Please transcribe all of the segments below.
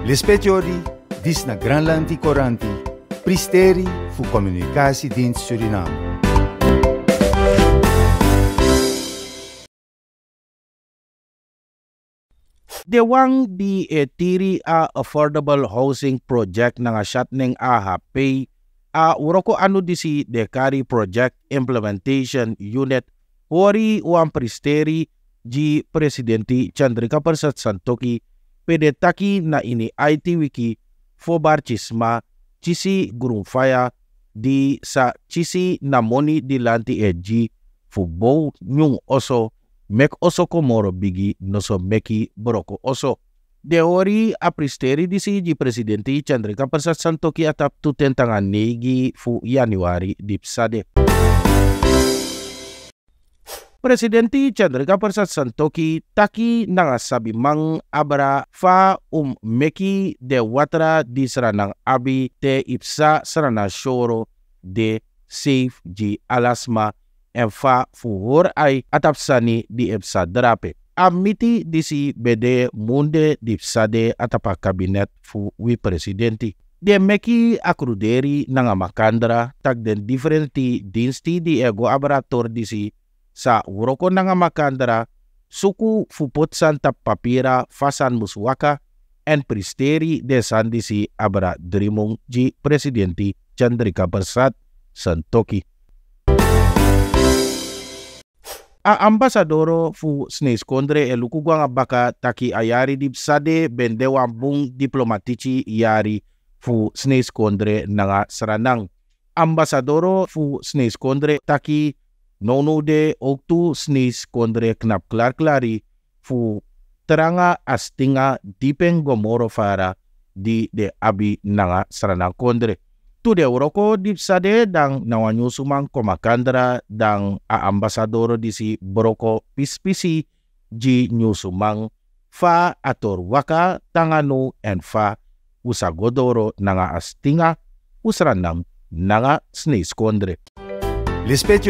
Lisbeth dis na Granlanti Coranti, pristeri fu comunicatie din Suriname. Dewang di etiri a affordable housing project na nga shot ning AHP a uroko ano di si Dekari Project Implementation Unit wari uang pristeri di Presidenti Chandrika Persat Santoki pede taki na ini IT wiki fobar cisma cisi faya di sa cisi namoni di lanti eji fubo nyung oso mek oso komoro bigi noso meki broko oso. De ori apristeri di si ji presidenti Chandrika Persat Santoki atap tu tentangan negi fu Januari di psade. Presidente Chandrika Prasad Santoki taki nang sabi mang abra fa um meki de watra di saranang ipsa te ipsa sarana shoro de safe ji alasma en fa fuhur ai atapsani di ipsa drape. Amiti disi bede munde di de atapa kabinet fu wi presidenti. Dia meki akruderi nanga makandra tak den diferenti dinsti di ego abrator disi sa uroko nga makandara, suku fupot tap papira fasan muswaka and pristeri de sandisi abra drimung ji presidenti Chandrika Bersat Santoki. A ambasadoro fu snes kondre e luku guanga baka taki ayari di sade bende wambung diplomatici yari fu snes kondre nga seranang. Ambasadoro fu snes kondre taki Nono de oktu snis kondre knap klar klari fu teranga astinga dipeng gomoro fara di de abi nanga serana kondre. Tu de uroko dipsade dang nawanyusumang komakandra dang a ambasadoro disi broko pispisi ji nyusumang fa ator waka tanganu en fa usagodoro nanga astinga usranam nanga snis kondre. Lispet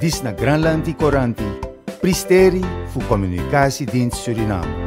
Dis na Granland Coranti, Pristeri voor dins Suriname.